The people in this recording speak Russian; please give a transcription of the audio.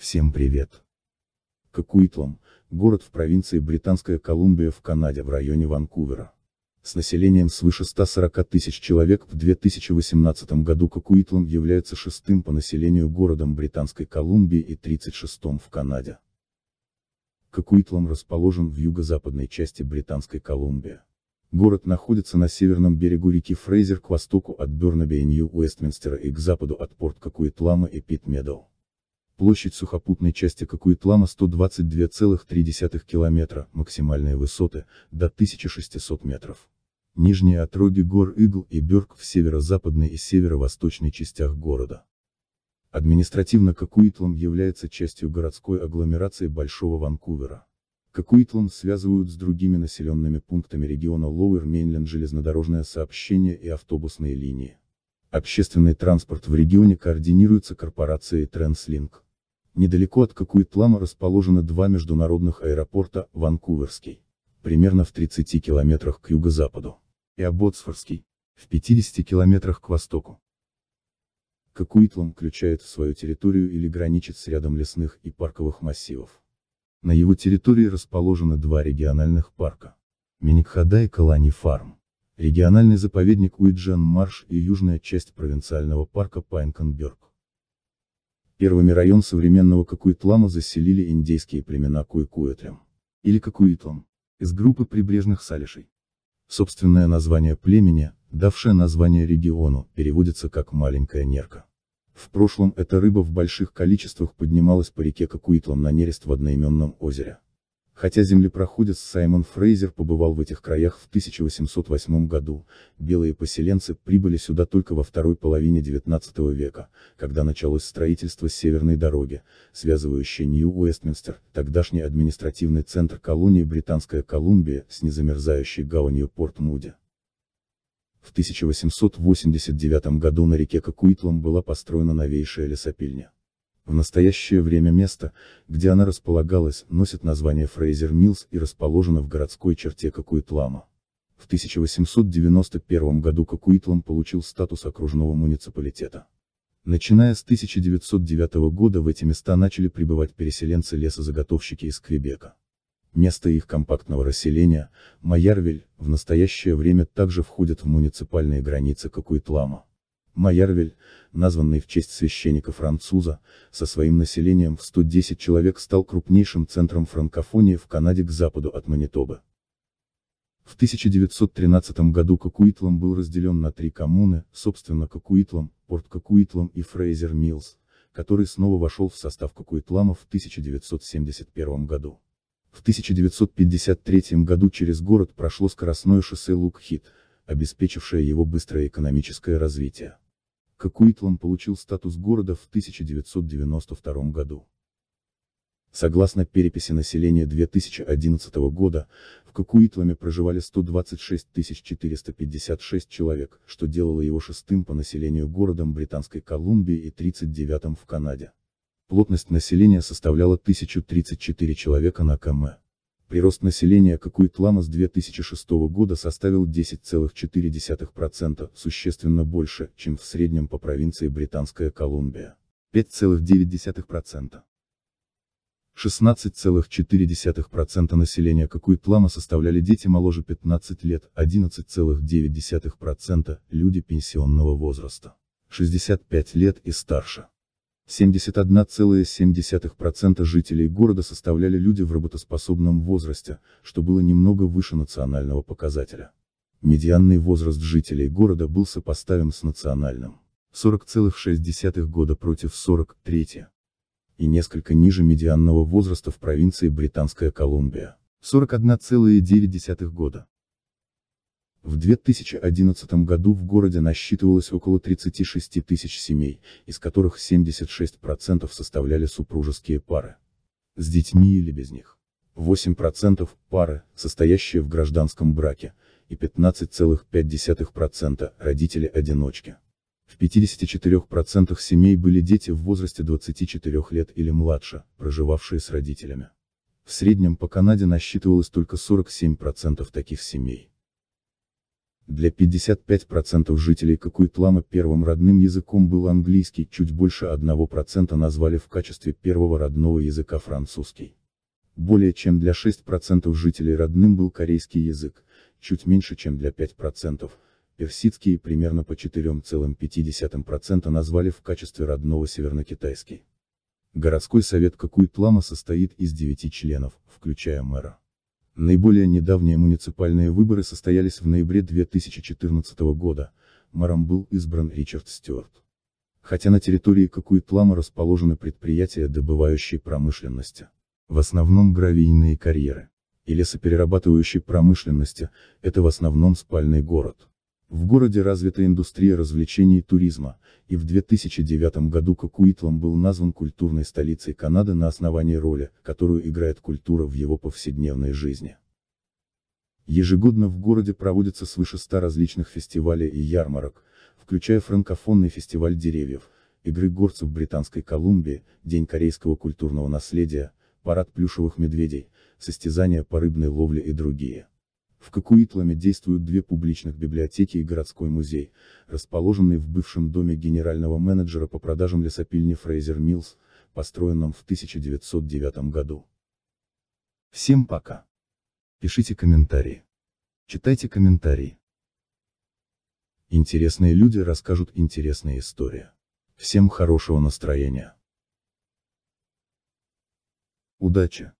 Всем привет! Кокуитлам – город в провинции Британская Колумбия в Канаде в районе Ванкувера. С населением свыше 140 тысяч человек в 2018 году Кокуитлам является шестым по населению городом Британской Колумбии и 36-м в Канаде. Кокуитлам расположен в юго-западной части Британской Колумбии. Город находится на северном берегу реки Фрейзер к востоку от Бернаби и Нью-Уэстминстера и к западу от порт Кокуитлама и Пит-Медоу. Площадь сухопутной части Кокуитлана 122,3 километра, максимальные высоты, до 1600 метров. Нижние отроги гор Игл и Бёрк в северо-западной и северо-восточной частях города. Административно Кокуитлан является частью городской агломерации Большого Ванкувера. Кокуитлан связывают с другими населенными пунктами региона Лоуэр Мейнленд железнодорожное сообщение и автобусные линии. Общественный транспорт в регионе координируется корпорацией TransLink. Недалеко от Кокуитлама расположены два международных аэропорта, Ванкуверский, примерно в 30 километрах к юго-западу, и Абботсфордский, в 50 километрах к востоку. Кокуитлам включает в свою территорию или граничит с рядом лесных и парковых массивов. На его территории расположены два региональных парка. Миникхада и Калани Фарм. Региональный заповедник Уиджен Марш и южная часть провинциального парка Пайнконберг. Первыми район современного Кокуитлама заселили индейские племена Куйкуэтрем. Или Кокуитлам. Из группы прибрежных салишей. Собственное название племени, давшее название региону, переводится как «маленькая нерка». В прошлом эта рыба в больших количествах поднималась по реке Кокуитлам на нерест в одноименном озере. Хотя землепроходец Саймон Фрейзер побывал в этих краях в 1808 году, белые поселенцы прибыли сюда только во второй половине XIX века, когда началось строительство северной дороги, связывающей Нью-Уэстминстер, тогдашний административный центр колонии Британская Колумбия, с незамерзающей гаванью Порт-Муди. В 1889 году на реке Кокуитлам была построена новейшая лесопильня. В настоящее время место, где она располагалась, носит название Фрейзер Миллс и расположено в городской черте Кокуитлама. В 1891 году Кокуитлам получил статус окружного муниципалитета. Начиная с 1909 года в эти места начали прибывать переселенцы-лесозаготовщики из Квебека. Место их компактного расселения, Майярвель, в настоящее время также входит в муниципальные границы Кокуитлама. Майервель, названный в честь священника-француза, со своим населением в 110 человек стал крупнейшим центром франкофонии в Канаде к западу от Манитобы. В 1913 году Кокуитлом был разделен на три коммуны, собственно Кокуитлом, Порт Кокуитлом и Фрейзер Миллс, который снова вошел в состав Кокуитлама в 1971 году. В 1953 году через город прошло скоростное шоссе Лукхит, обеспечившая его быстрое экономическое развитие. Кокуитлан получил статус города в 1992 году. Согласно переписи населения 2011 года, в Кокуитламе проживали 126 456 человек, что делало его шестым по населению городом Британской Колумбии и 39-м в Канаде. Плотность населения составляла 1034 человека на км. Прирост населения Кокуитлана с 2006 года составил 10,4%, существенно больше, чем в среднем по провинции Британская Колумбия. 5,9%. 16,4% населения Кокуитлана составляли дети моложе 15 лет, 11,9% – люди пенсионного возраста, 65 лет и старше. 71,7% жителей города составляли люди в работоспособном возрасте, что было немного выше национального показателя. Медианный возраст жителей города был сопоставим с национальным. 40,6 года против 43. И несколько ниже медианного возраста в провинции Британская Колумбия. 41,9 года. В 2011 году в городе насчитывалось около 36 тысяч семей, из которых 76% составляли супружеские пары. С детьми или без них. 8% пары, состоящие в гражданском браке, и 15,5% родители-одиночки. В 54% семей были дети в возрасте 24 лет или младше, проживавшие с родителями. В среднем по Канаде насчитывалось только 47% таких семей. Для 55% жителей Кокуитлама первым родным языком был английский, чуть больше 1% назвали в качестве первого родного языка французский. Более чем для 6% жителей родным был корейский язык, чуть меньше чем для 5%, персидский и примерно по 4,5% назвали в качестве родного севернокитайский. Городской совет Кокуитлама состоит из 9 членов, включая мэра. Наиболее недавние муниципальные выборы состоялись в ноябре 2014 года, мэром был избран Ричард Стюарт. Хотя на территории Кокуитлама расположены предприятия добывающей промышленности, в основном гравийные карьеры, и лесоперерабатывающей промышленности, это в основном спальный город. В городе развита индустрия развлечений и туризма, и в 2009 году Кокуитлам был назван культурной столицей Канады на основании роли, которую играет культура в его повседневной жизни. Ежегодно в городе проводятся свыше 100 различных фестивалей и ярмарок, включая франкофонный фестиваль деревьев, игры горцев Британской Колумбии, День корейского культурного наследия, парад плюшевых медведей, состязания по рыбной ловле и другие. В Кокуитламе действуют две публичных библиотеки и городской музей, расположенные в бывшем доме генерального менеджера по продажам лесопильни Фрейзер Миллс, построенном в 1909 году. Всем пока. Пишите комментарии. Читайте комментарии. Интересные люди расскажут интересные истории. Всем хорошего настроения. Удачи!